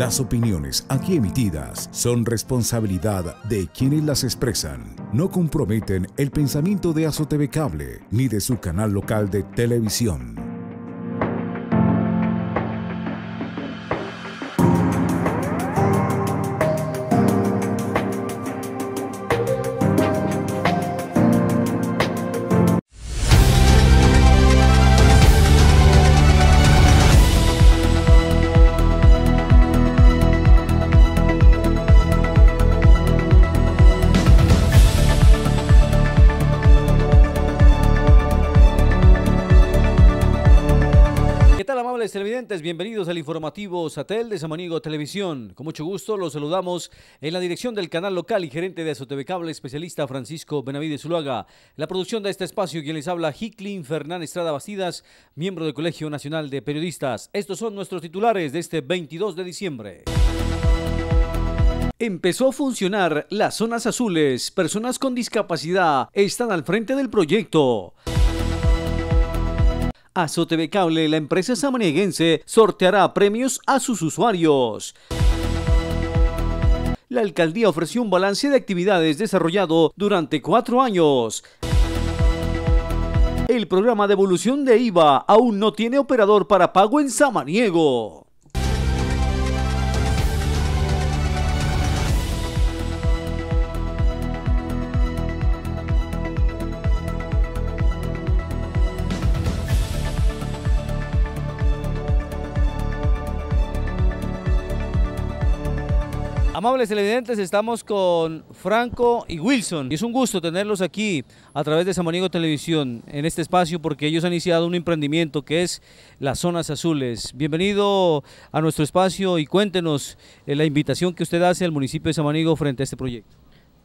Las opiniones aquí emitidas son responsabilidad de quienes las expresan. No comprometen el pensamiento de Azoteve Cable ni de su canal local de televisión. amables televidentes, bienvenidos al informativo Satel de Samaniego Televisión. Con mucho gusto los saludamos en la dirección del canal local y gerente de Azoteve Cable, especialista Francisco Benavides Zuluaga. La producción de este espacio, quien les habla, Hicklin Fernán Estrada Bastidas, miembro del Colegio Nacional de Periodistas. Estos son nuestros titulares de este 22 de diciembre. Empezó a funcionar las zonas azules. Personas con discapacidad están al frente del proyecto. Aso Cable, la empresa samanieguense, sorteará premios a sus usuarios la alcaldía ofreció un balance de actividades desarrollado durante cuatro años. El programa de evolución de IVA aún no tiene operador para pago en Samaniego. Amables televidentes, estamos con Franco y Wilson. es un gusto tenerlos aquí a través de Samaniego Televisión en este espacio porque ellos han iniciado un emprendimiento que es las zonas azules. Bienvenido a nuestro espacio y cuéntenos eh, la invitación que usted hace al municipio de Samaniego frente a este proyecto.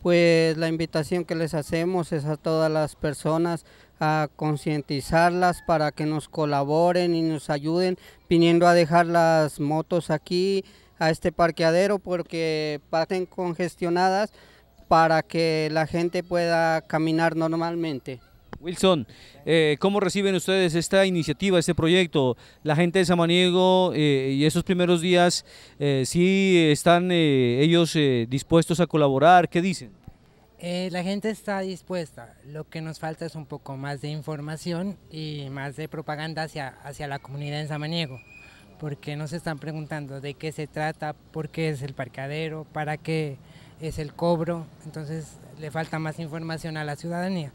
Pues la invitación que les hacemos es a todas las personas a concientizarlas para que nos colaboren y nos ayuden viniendo a dejar las motos aquí a este parqueadero porque pasen congestionadas para que la gente pueda caminar normalmente. Wilson, eh, ¿cómo reciben ustedes esta iniciativa, este proyecto? La gente de Samaniego eh, y esos primeros días, si eh, ¿sí están ellos dispuestos a colaborar? ¿Qué dicen? la gente está dispuesta. Lo que nos falta es un poco más de información y más de propaganda hacia, hacia la comunidad en Samaniego porque nos están preguntando de qué se trata, por qué es el parqueadero, para qué es el cobro, entonces le falta más información a la ciudadanía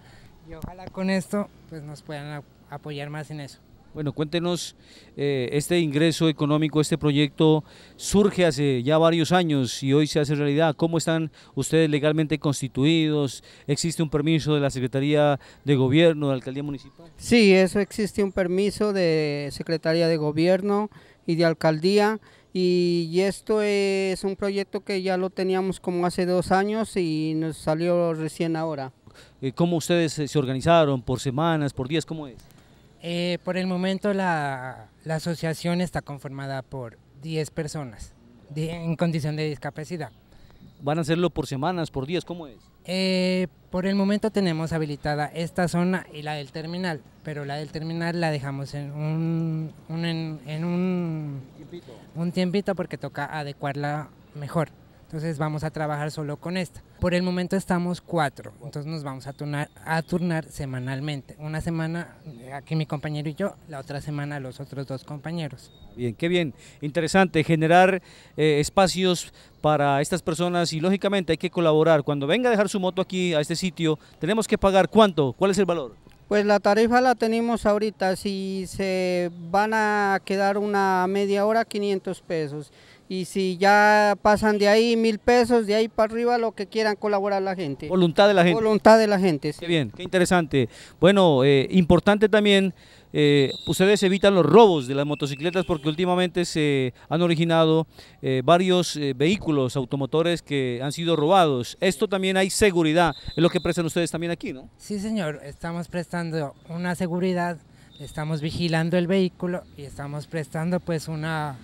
y ojalá con esto pues nos puedan apoyar más en eso. Bueno, cuéntenos, eh, este ingreso económico, este proyecto surge hace ya varios años y hoy se hace realidad. ¿Cómo están ustedes legalmente constituidos? ¿Existe un permiso de la Secretaría de Gobierno, de la Alcaldía Municipal? Sí, eso existe un permiso de Secretaría de Gobierno y de alcaldía y, esto es un proyecto que ya lo teníamos como hace dos años y nos salió recién ahora. ¿Cómo ustedes eh, se organizaron? ¿Por semanas? ¿Por días? ¿Cómo es? Eh, por el momento la, la, asociación está conformada por 10 personas en condición de discapacidad. ¿Van a hacerlo por semanas, por días? ¿Cómo es? Eh, por el momento tenemos habilitada esta zona y la del terminal, pero la del terminal la dejamos en un, un en, un tiempito porque toca adecuarla mejor. Entonces vamos a trabajar solo con esta. Por el momento estamos cuatro, entonces nos vamos a turnar, a turnar semanalmente. Una semana eh, aquí mi compañero y yo, la otra semana los otros dos compañeros. Bien, qué bien. Interesante generar eh, espacios para estas personas y lógicamente hay que colaborar. Cuando venga a dejar su moto aquí a este sitio, tenemos que pagar cuánto, cuál es el valor. Pues la tarifa la tenemos ahorita, si se van a quedar una media hora, 500 pesos y si ya pasan de ahí mil pesos, de ahí para arriba lo que quieran colaborar la gente. Voluntad de la gente. Voluntad de la gente. Qué bien, qué interesante. Bueno, eh, importante también, eh, ustedes evitan los robos de las motocicletas porque últimamente se han originado eh, varios vehículos automotores que han sido robados. Esto también hay seguridad, es lo que prestan ustedes también aquí, ¿no? Sí, señor, estamos prestando una seguridad, estamos vigilando el vehículo y estamos prestando pues una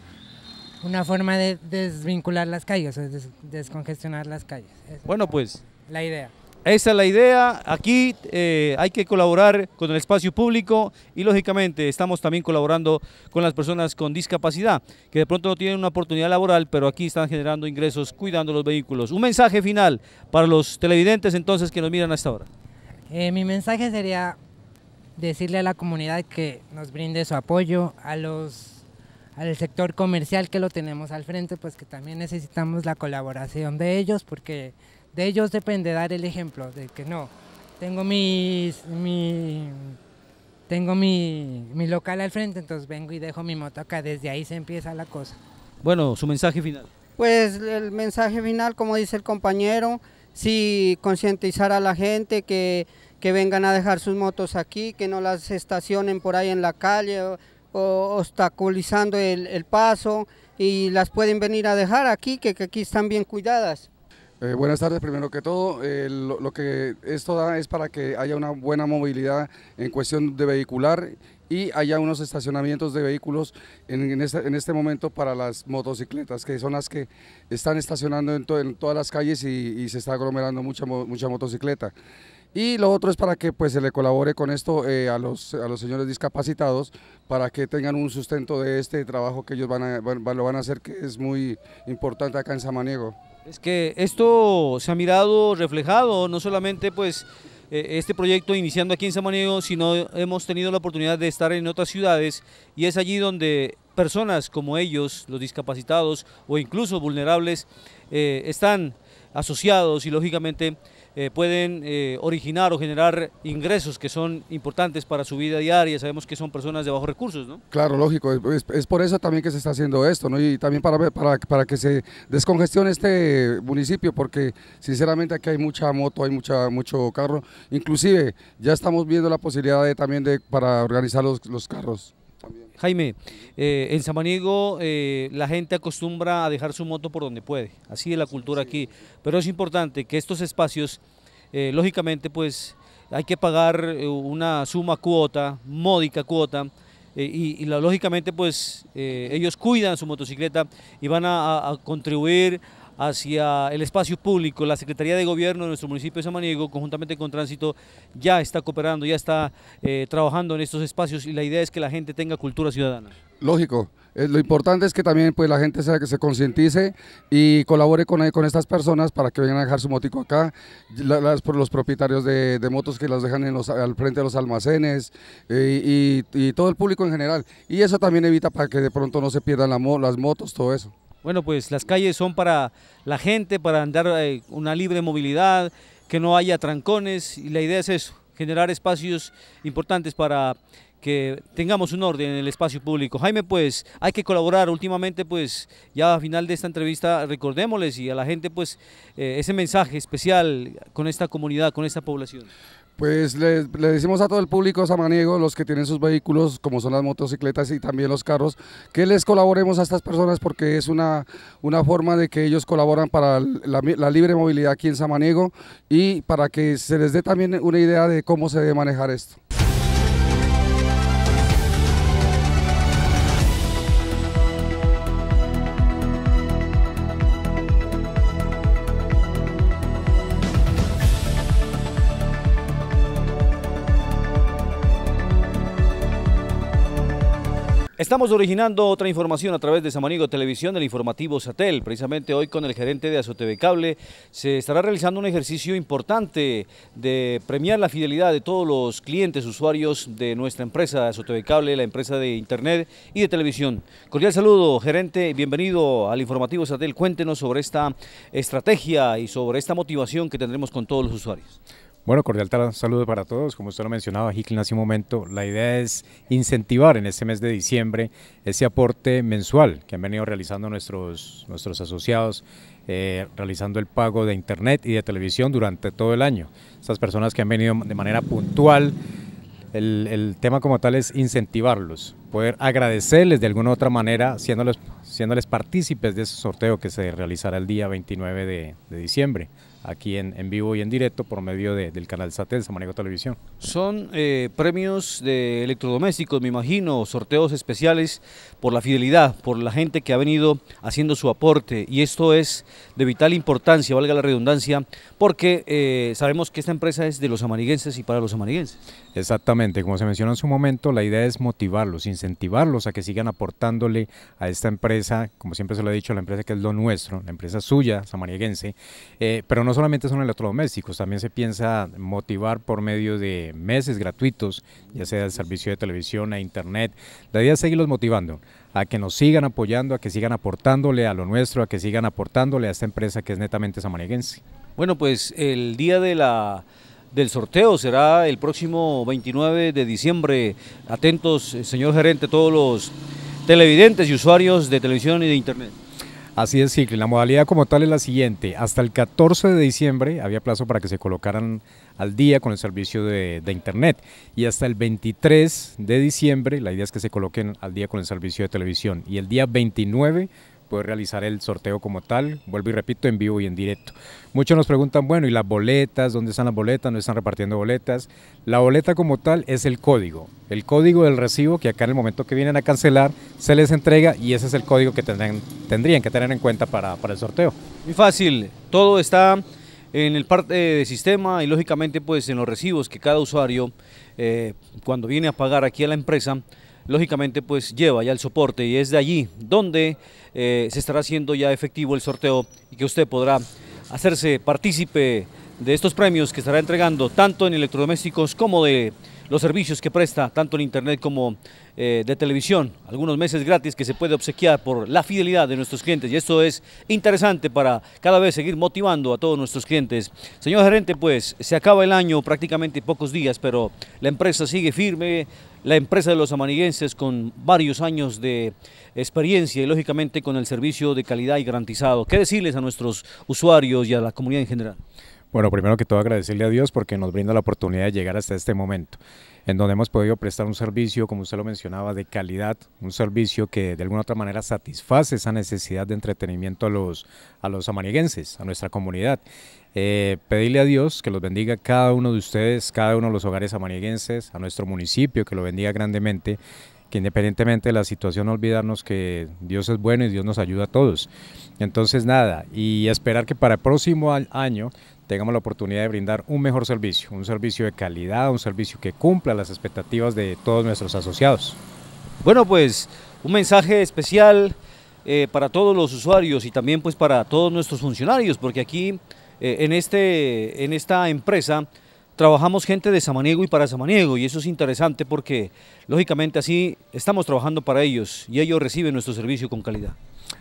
una forma de desvincular las calles, descongestionar las calles. bueno, pues. La idea. Esa es la idea. Aquí eh, hay que colaborar con el espacio público y lógicamente estamos también colaborando con las personas con discapacidad, que de pronto no tienen una oportunidad laboral, pero aquí están generando ingresos cuidando los vehículos. Un mensaje final para los televidentes entonces que nos miran hasta ahora. hora. Eh, mi mensaje sería decirle a la comunidad que nos brinde su apoyo, a los al sector comercial que lo tenemos al frente, pues que también necesitamos la colaboración de ellos, porque de ellos depende dar el ejemplo, de que no, tengo mi, tengo mi, mi local al frente, entonces vengo y dejo mi moto acá, desde ahí se empieza la cosa. Bueno, su mensaje final. Pues el mensaje final, como dice el compañero, sí concientizar a la gente que, que vengan a dejar sus motos aquí, que no las estacionen por ahí en la calle obstaculizando el, paso y las pueden venir a dejar aquí, que, aquí están bien cuidadas. Eh, buenas tardes, primero que todo, eh, lo, que esto da es para que haya una buena movilidad en cuestión de vehicular y haya unos estacionamientos de vehículos en, este, momento para las motocicletas, que son las que están estacionando en, todas las calles y, se está aglomerando mucha motocicleta. Y lo otro es para que pues se le colabore con esto eh, a, los, a los señores discapacitados para que tengan un sustento de este trabajo que ellos van a, lo van a hacer que es muy importante acá en Samaniego. Es que esto se ha mirado reflejado, no solamente pues eh, este proyecto iniciando aquí en Samaniego, sino hemos tenido la oportunidad de estar en otras ciudades y es allí donde personas como ellos, los discapacitados o incluso vulnerables, eh, están asociados y lógicamente eh, pueden eh, originar o generar ingresos que son importantes para su vida diaria. Sabemos que son personas de bajos recursos, ¿no? Claro, lógico. Es, por eso también que se está haciendo esto, ¿no? Y también para, para, para, que se descongestione este municipio, porque sinceramente aquí hay mucha moto, hay mucha, mucho carro. Inclusive ya estamos viendo la posibilidad de, también de, para organizar los, los carros. Jaime, eh, en Samaniego eh, la gente acostumbra a dejar su moto por donde puede, así es la cultura aquí, pero es importante que estos espacios, eh, lógicamente pues hay que pagar eh, una suma cuota, módica cuota, y, lógicamente pues ellos cuidan su motocicleta y van a, a contribuir hacia el espacio público. La Secretaría de Gobierno de nuestro municipio de San Samaniego, conjuntamente con Tránsito, ya está cooperando, ya está eh, trabajando en estos espacios y la idea es que la gente tenga cultura ciudadana. Lógico. Eh, lo importante es que también pues, la gente se, se concientice y colabore eh, con, estas personas para que vengan a dejar su motico acá. por los propietarios de, motos que las dejan en al frente de los almacenes y, todo el público en general. Y eso también evita para que de pronto no se pierdan las motos, todo eso. Bueno, pues las calles son para la gente, para andar eh, una libre movilidad, que no haya trancones y la idea es eso, generar espacios importantes para que tengamos un orden en el espacio público. Jaime, pues hay que colaborar últimamente, pues ya a final de esta entrevista recordémosles y a la gente pues eh, ese mensaje especial con esta comunidad, con esta población. Pues le, decimos a todo el público samaniego, los que tienen sus vehículos, como son las motocicletas y también los carros, que les colaboremos a estas personas porque es una, una forma de que ellos colaboran para la, la libre movilidad aquí en Samaniego y para que se les dé también una idea de cómo se debe manejar esto. Estamos originando otra información a través de Samanigo Televisión, el informativo Satel. Precisamente hoy con el gerente de Azotv Cable se estará realizando un ejercicio importante de premiar la fidelidad de todos los clientes, usuarios de nuestra empresa Azotv Cable, la empresa de Internet y de televisión. Cordial saludo, gerente, bienvenido al informativo Satel. Cuéntenos sobre esta estrategia y sobre esta motivación que tendremos con todos los usuarios. Bueno, cordial saludo para todos. Como usted lo mencionaba, Hicklin hace un momento, la idea es incentivar en este mes de diciembre ese aporte mensual que han venido realizando nuestros, nuestros asociados, eh, realizando el pago de internet y de televisión durante todo el año. Esas personas que han venido de manera puntual, el, tema como tal es incentivarlos, poder agradecerles de alguna u otra manera, siéndoles, partícipes de ese sorteo que se realizará el día 29 de, de diciembre aquí en, vivo y en directo por medio del canal Satel Samaniego Televisión. Son eh, premios de electrodomésticos, me imagino, sorteos especiales por la fidelidad, por la gente que ha venido haciendo su aporte y esto es de vital importancia, valga la redundancia, porque eh, sabemos que esta empresa es de los amariguenses y para los amariguenses. Exactamente, como se mencionó en su momento, la idea es motivarlos, incentivarlos a que sigan aportándole a esta empresa, como siempre se lo he dicho, la empresa que es lo nuestro, la empresa suya, samariguense, eh, pero no solamente son electrodomésticos, también se piensa motivar por medio de meses gratuitos, ya sea el servicio de televisión a e internet. La idea es seguirlos motivando a que nos sigan apoyando, a que sigan aportándole a lo nuestro, a que sigan aportándole a esta empresa que es netamente samareguense. Bueno, pues el día del sorteo será el próximo 29 de diciembre. Atentos, eh, señor gerente, todos los televidentes y usuarios de televisión y de internet. Así es, La modalidad como tal es la siguiente. Hasta el 14 de diciembre había plazo para que se colocaran al día con el servicio de, de, Internet y hasta el 23 de diciembre la idea es que se coloquen al día con el servicio de televisión y el día 29 poder realizar el sorteo como tal, vuelvo y repito, en vivo y en directo. Muchos nos preguntan, bueno, ¿y las boletas? ¿Dónde están las boletas? ¿No están repartiendo boletas? La boleta como tal es el código, el código del recibo que acá en el momento que vienen a cancelar se les entrega y ese es el código que tendrían, que tener en cuenta para, el sorteo. Muy fácil, todo está en el parte de sistema y lógicamente pues en los recibos que cada usuario eh, cuando viene a pagar aquí a la empresa lógicamente pues lleva ya el soporte y es de allí donde eh, se estará haciendo ya efectivo el sorteo y que usted podrá hacerse partícipe de estos premios que estará entregando tanto en electrodomésticos como de los servicios que presta tanto en internet como eh, de televisión, algunos meses gratis que se puede obsequiar por la fidelidad de nuestros clientes y esto es interesante para cada vez seguir motivando a todos nuestros clientes. Señor gerente, pues se acaba el año prácticamente pocos días, pero la empresa sigue firme, la empresa de los amaniguenses con varios años de experiencia y lógicamente con el servicio de calidad y garantizado. ¿Qué decirles a nuestros usuarios y a la comunidad en general? Bueno, primero que todo agradecerle a Dios porque nos brinda la oportunidad de llegar hasta este momento, en donde hemos podido prestar un servicio, como usted lo mencionaba, de calidad, un servicio que de alguna otra manera satisface esa necesidad de entretenimiento a los, a los amaniguenses, a nuestra comunidad. Eh, pedirle a Dios que los bendiga cada uno de ustedes, cada uno de los hogares amarillenses, a nuestro municipio, que lo bendiga grandemente, que independientemente de la situación, no olvidarnos que Dios es bueno y Dios nos ayuda a todos. Entonces, nada, y esperar que para el próximo año tengamos la oportunidad de brindar un mejor servicio, un servicio de calidad, un servicio que cumpla las expectativas de todos nuestros asociados. Bueno, pues un mensaje especial eh, para todos los usuarios y también pues para todos nuestros funcionarios, porque aquí eh, en, este, en esta empresa trabajamos gente de Samaniego y para Samaniego y eso es interesante porque lógicamente así estamos trabajando para ellos y ellos reciben nuestro servicio con calidad.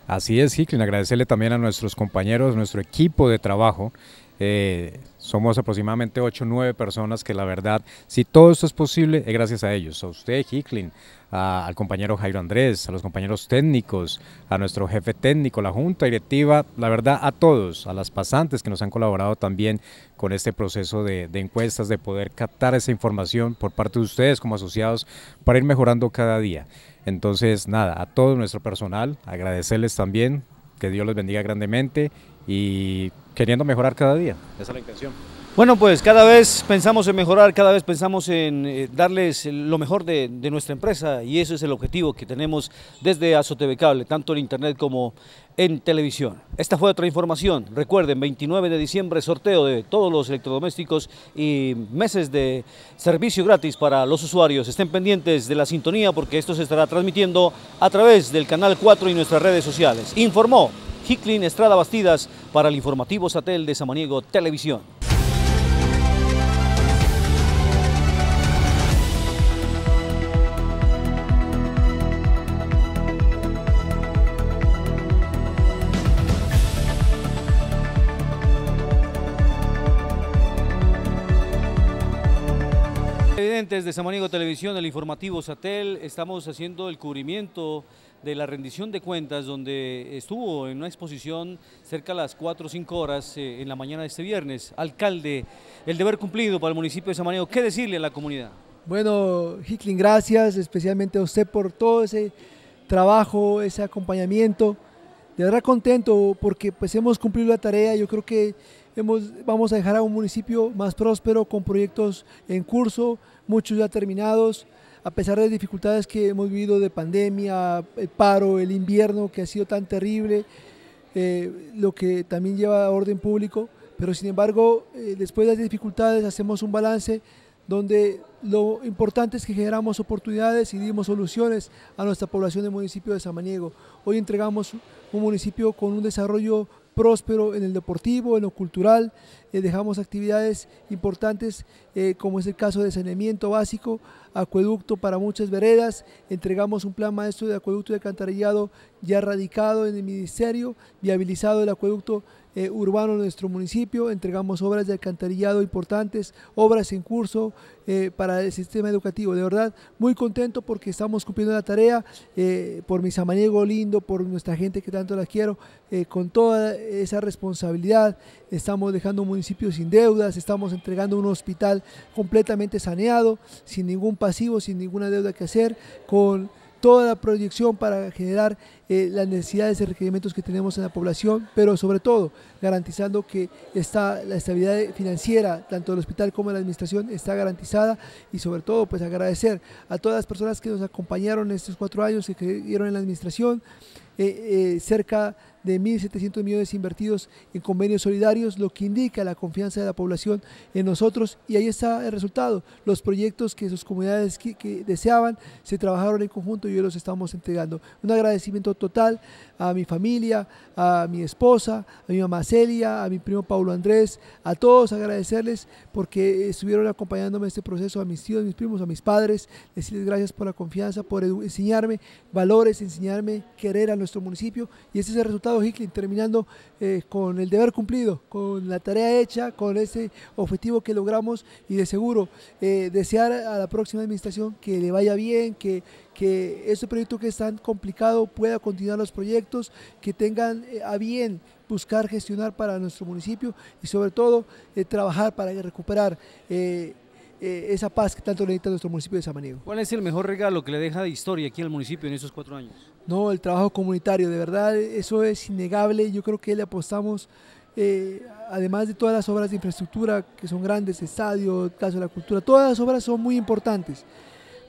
Así es, Hicklin, agradecerle también a nuestros compañeros, nuestro equipo de trabajo. Eh, somos aproximadamente 8 o 9 personas que la verdad, si todo esto es posible, es gracias a ellos, a usted, Hicklin, al compañero Jairo Andrés, a los compañeros técnicos, a nuestro jefe técnico, la junta directiva, la verdad a todos, a las pasantes que nos han colaborado también con este proceso de, encuestas, de poder captar esa información por parte de ustedes como asociados para ir mejorando cada día. Entonces, nada, a todo nuestro personal, agradecerles también, que Dios les bendiga grandemente y queriendo mejorar cada día. Esa es la intención. Bueno, pues cada vez pensamos en mejorar, cada vez pensamos en eh, darles lo mejor de, nuestra empresa y eso es el objetivo que tenemos desde AzoTV Cable, tanto en internet como en televisión. Esta fue otra información. Recuerden, 29 de diciembre, sorteo de todos los electrodomésticos y meses de servicio gratis para los usuarios. Estén pendientes de la sintonía porque esto se estará transmitiendo a través del Canal 4 y nuestras redes sociales. Informó Hicklin Estrada Bastidas para el informativo Satel de Samaniego Televisión. De de Samaniego Televisión, el informativo Satel, estamos haciendo el cubrimiento de la rendición de cuentas donde estuvo en una exposición cerca de las 4 o 5 horas eh, en la mañana de este viernes. Alcalde, el deber cumplido para el municipio de Samaniego, ¿qué decirle a la comunidad? Bueno, Hicklin, gracias especialmente a usted por todo ese trabajo, ese acompañamiento. De verdad contento porque pues hemos cumplido la tarea, yo creo que vamos a dejar a un municipio más próspero, con proyectos en curso, muchos ya terminados, a pesar de las dificultades que hemos vivido de pandemia, el paro, el invierno que ha sido tan terrible, eh, lo que también lleva a orden público, pero sin embargo, eh, después de las dificultades hacemos un balance donde lo importante es que generamos oportunidades y dimos soluciones a nuestra población del municipio de Samaniego. Hoy entregamos un municipio con un desarrollo próspero en el deportivo, en lo cultural. Eh, dejamos actividades importantes eh, como es el caso de saneamiento básico, acueducto para muchas veredas. Entregamos un plan maestro de acueducto y alcantarillado ya radicado en el ministerio, viabilizado el acueducto eh, urbano en nuestro municipio, entregamos obras de alcantarillado importantes, obras en curso eh, para el sistema educativo. De verdad, muy contento porque estamos cumpliendo la tarea eh, por mi samaniego lindo, por nuestra gente que tanto la quiero, con toda esa responsabilidad. Estamos dejando un municipio sin deudas, estamos entregando un hospital completamente saneado, sin ningún pasivo, sin ninguna deuda que hacer, con toda la proyección para generar eh, las necesidades y requerimientos que tenemos en la población, pero sobre todo garantizando que está la estabilidad financiera, tanto del hospital como de la administración, está garantizada y sobre todo pues agradecer a todas las personas que nos acompañaron estos cuatro años, y que creyeron en la administración, eh, eh, cerca de de 1.700 millones invertidos en convenios solidarios, lo que indica la confianza de la población en nosotros y ahí está el resultado. Los proyectos que sus comunidades deseaban se trabajaron en conjunto y hoy los estamos entregando. Un agradecimiento total a mi familia, a mi esposa, a mi mamá Celia, a mi primo Paulo Andrés, a todos agradecerles porque estuvieron acompañándome en este proceso, a mis tíos, a mis primos, a mis padres, decirles gracias por la confianza, por enseñarme valores, enseñarme querer a nuestro municipio y ese es el resultado, Hicklin, terminando eh, con el deber cumplido, con la tarea hecha, con ese objetivo que logramos y de seguro eh, desear a la próxima administración que le vaya bien, que que este proyecto que es tan complicado pueda continuar los proyectos que tengan eh, a bien buscar gestionar para nuestro municipio y sobre todo eh, trabajar para recuperar eh, esa paz que tanto necesita nuestro municipio de Samaniego. ¿Cuál es el mejor regalo que le deja de historia aquí al municipio en esos cuatro años? No, el trabajo comunitario, de verdad eso es innegable, yo creo que le apostamos además de todas las obras de infraestructura que son grandes, estadio, caso de la cultura, todas las obras son muy importantes.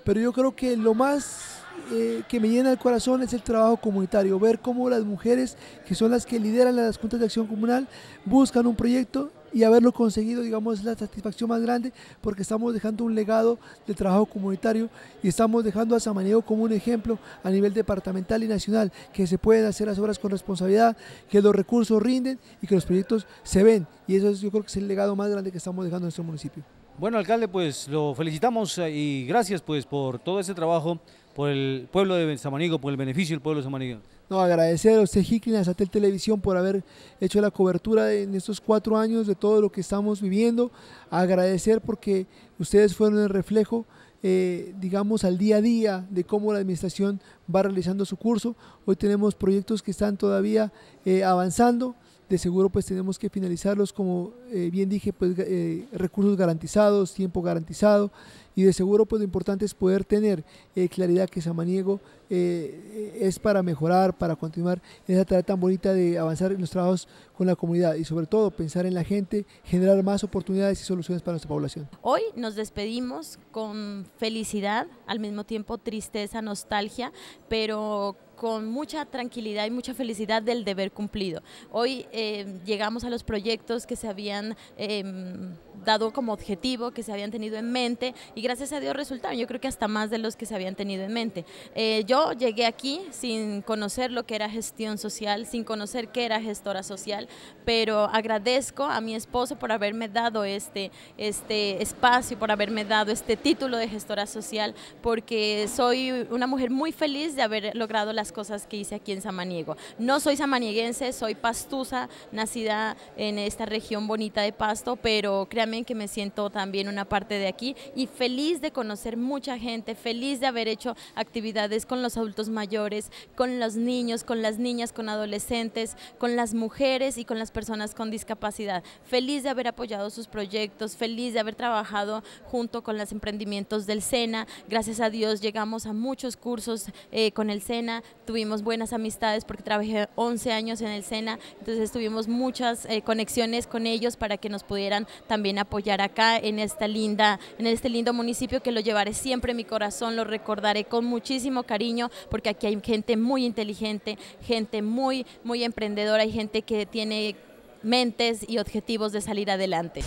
Pero yo creo que lo más eh, que me llena el corazón es el trabajo comunitario, ver cómo las mujeres, que son las que lideran las juntas de acción comunal, buscan un proyecto y haberlo conseguido, digamos, es la satisfacción más grande porque estamos dejando un legado de trabajo comunitario y estamos dejando a Samaniego como un ejemplo a nivel departamental y nacional, que se pueden hacer las obras con responsabilidad, que los recursos rinden y que los proyectos se ven. Y eso es, yo creo que es el legado más grande que estamos dejando en nuestro municipio. Bueno, alcalde, pues lo felicitamos eh, y gracias pues por todo ese trabajo por el pueblo de Samanigo, por el beneficio del pueblo de Samanigo. No, agradecer a usted, Hicklin, a Satel Televisión por haber hecho la cobertura en estos cuatro años de todo lo que estamos viviendo. Agradecer porque ustedes fueron el reflejo, eh, digamos, al día a día de cómo la administración va realizando su curso. Hoy tenemos proyectos que están todavía eh, avanzando de seguro pues tenemos que finalizarlos como eh, bien dije pues eh, recursos garantizados tiempo garantizado y de seguro pues lo importante es poder tener eh, claridad que Samaniego es para mejorar para continuar esa tarea tan bonita de avanzar en los trabajos con la comunidad y sobre todo pensar en la gente generar más oportunidades y soluciones para nuestra población hoy nos despedimos con felicidad al mismo tiempo tristeza nostalgia pero con mucha tranquilidad y mucha felicidad del deber cumplido. Hoy eh, llegamos a los proyectos que se habían em, dado como objetivo, que se habían tenido en mente y gracias a Dios resultaron, yo creo que hasta más de los que se habían tenido en mente. Eh, yo llegué aquí sin conocer lo que era gestión social, sin conocer qué era gestora social, pero agradezco a mi esposo por haberme dado este, este espacio, por haberme dado este título de gestora social, porque soy una mujer muy feliz de haber logrado la cosas que hice aquí en Samaniego. No soy samanieguense, soy pastusa, nacida en esta región bonita de Pasto, pero créanme que me siento también una parte de aquí y feliz de conocer mucha gente, feliz de haber hecho actividades con los adultos mayores, con los niños, con las niñas, con adolescentes, con las mujeres y con las personas con discapacidad. Feliz de haber apoyado sus proyectos, feliz de haber trabajado junto con los emprendimientos del SENA. Gracias a Dios llegamos a muchos cursos eh, con el SENA, tuvimos buenas amistades porque trabajé 11 años en el SENA, entonces tuvimos muchas eh, conexiones con ellos para que nos pudieran también apoyar acá en esta linda, en este lindo municipio que lo llevaré siempre en mi corazón, lo recordaré con muchísimo cariño porque aquí hay gente muy inteligente, gente muy, muy emprendedora y gente que tiene mentes y objetivos de salir adelante.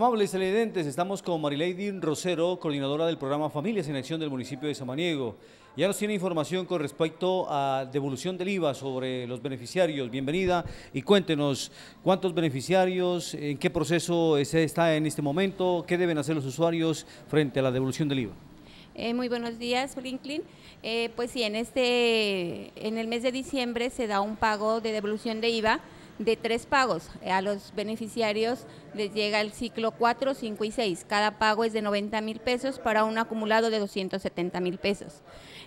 Amables televidentes, estamos con Marilady Rosero, coordinadora del programa Familias en Acción del municipio de Samaniego. Ya nos tiene información con respecto a devolución del IVA sobre los beneficiarios. Bienvenida y cuéntenos cuántos beneficiarios, en qué proceso está en este momento, qué deben hacer los usuarios frente a la devolución del IVA. Eh, muy buenos días, Franklin. Eh, pues sí, en, este, en el mes de diciembre se da un pago de devolución de IVA de tres pagos. Eh, a los beneficiarios les llega el ciclo 4, 5 y 6. Cada pago es de 90 mil pesos para un acumulado de 270 mil pesos.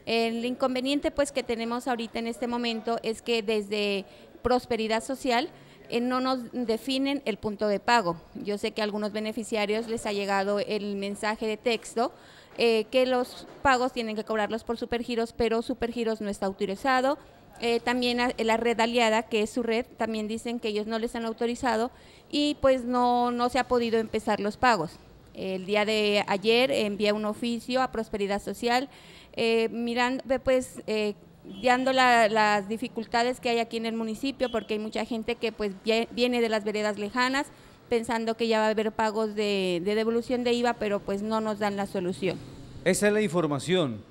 El inconveniente pues que tenemos ahorita en este momento es que desde Prosperidad Social eh, no nos definen el punto de pago. Yo sé que a algunos beneficiarios les ha llegado el mensaje de texto eh, que los pagos tienen que cobrarlos por supergiros, pero supergiros no está autorizado eh, también la red aliada, que es su red, también dicen que ellos no les han autorizado y pues no, se ha podido empezar los pagos. El día de ayer envié un oficio a Prosperidad Social, eh, mirando, pues, eh, las dificultades que hay aquí en el municipio, porque hay mucha gente que pues viene de las veredas lejanas pensando que ya va a haber pagos de devolución de IVA, pero pues no nos dan la solución. Esa es la información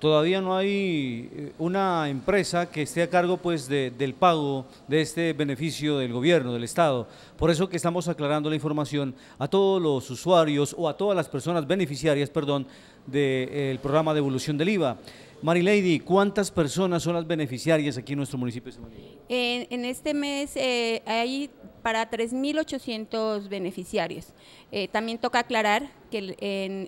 todavía no hay eh, una empresa que esté a cargo pues del pago de este beneficio del gobierno, del Estado. Por eso que estamos aclarando la información a todos los usuarios o a todas las personas beneficiarias, perdón, del eh, programa de evolución del IVA. Marilady, ¿cuántas personas son las beneficiarias aquí en nuestro municipio en, este mes eh, hay para 3.800 beneficiarios. también toca aclarar que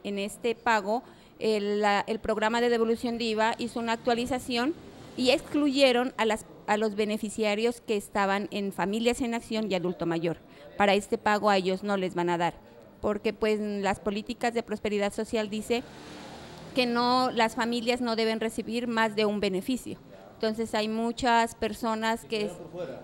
en este pago el, programa de devolución de IVA hizo una actualización y excluyeron a, los beneficiarios que estaban en familias en acción y adulto mayor. Para este pago a ellos no les van a dar, porque pues las políticas de prosperidad social dice que no las familias no deben recibir más de un beneficio. Entonces hay muchas personas que,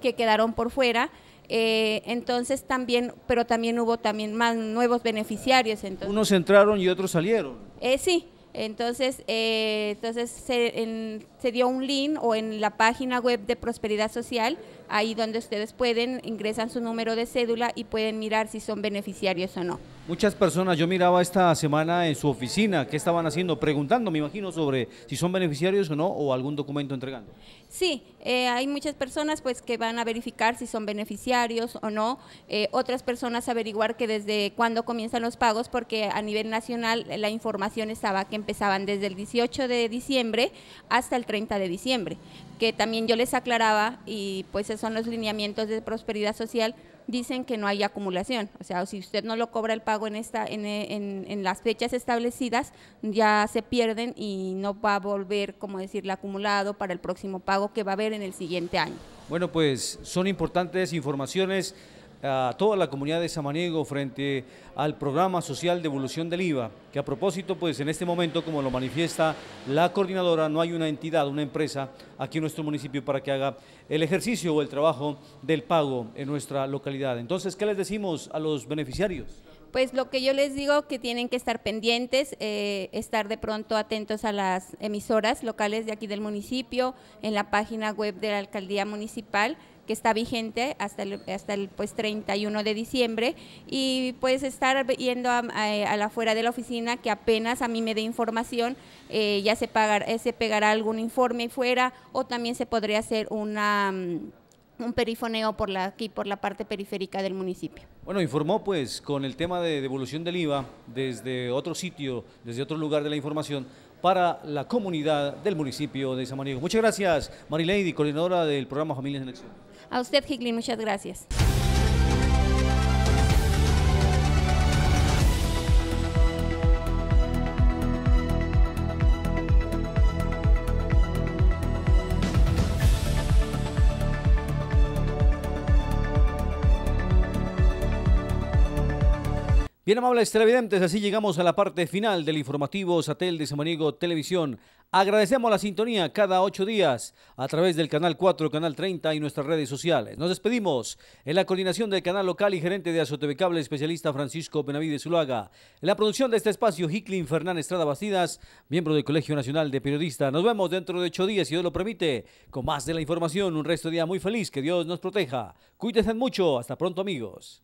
que quedaron por fuera eh, entonces también, pero también hubo también más nuevos beneficiarios. Entonces. Unos entraron y otros salieron. Eh, sí, entonces, eh, entonces se, se, dio un link o en la página web de Prosperidad Social, ahí donde ustedes pueden, ingresan su número de cédula y pueden mirar si son beneficiarios o no. Muchas personas, yo miraba esta semana en su oficina, ¿qué estaban haciendo? Preguntando, me imagino, sobre si son beneficiarios o no, o algún documento entregando. Sí, eh, hay muchas personas pues que van a verificar si son beneficiarios o no, eh, otras personas averiguar que desde cuándo comienzan los pagos, porque a nivel nacional la información estaba que empezaban desde el 18 de diciembre hasta el 30 de diciembre, que también yo les aclaraba y pues esos son los lineamientos de prosperidad social dicen que no hay acumulación. O sea, si usted no lo cobra el pago en, esta, en, las fechas establecidas, ya se pierden y no va a volver, como decirlo, acumulado para el próximo pago que va a haber en el siguiente año. Bueno, pues son importantes informaciones a toda la comunidad de Samaniego frente al programa social de evolución del IVA, que a propósito, pues en este momento, como lo manifiesta la coordinadora, no hay una entidad, una empresa aquí en nuestro municipio para que haga el ejercicio o el trabajo del pago en nuestra localidad. Entonces, ¿qué les decimos a los beneficiarios? Pues lo que yo les digo que tienen que estar pendientes, eh, estar de pronto atentos a las emisoras locales de aquí del municipio, en la página web de la alcaldía municipal, que está vigente hasta el, hasta el pues 31 de diciembre y pues estar yendo a, la fuera de la oficina que apenas a mí me dé información eh, ya se, pagar, eh, se pegará algún informe fuera o también se podría hacer una mm, un perifoneo por la, aquí por la parte periférica del municipio. Bueno, informó pues con el tema de devolución del IVA desde otro sitio, desde otro lugar de la información para la comunidad del municipio de San Samaniego. Muchas gracias, Marilady, coordinadora del programa Familias en Acción. A usted, Higley, muchas gracias. Bien amables televidentes, así llegamos a la parte final del informativo Satel de Samaniego Televisión. Agradecemos la sintonía cada ocho días a través del canal 4, canal 30 y nuestras redes sociales. Nos despedimos en la coordinación del canal local y gerente de Azoteve Cable, especialista Francisco Benavides Zulaga. En la producción de este espacio, Hicklin Fernán Estrada Bastidas, miembro del Colegio Nacional de Periodistas. Nos vemos dentro de ocho días, si Dios lo permite, con más de la información. Un resto de día muy feliz. Que Dios nos proteja. Cuídense mucho. Hasta pronto, amigos.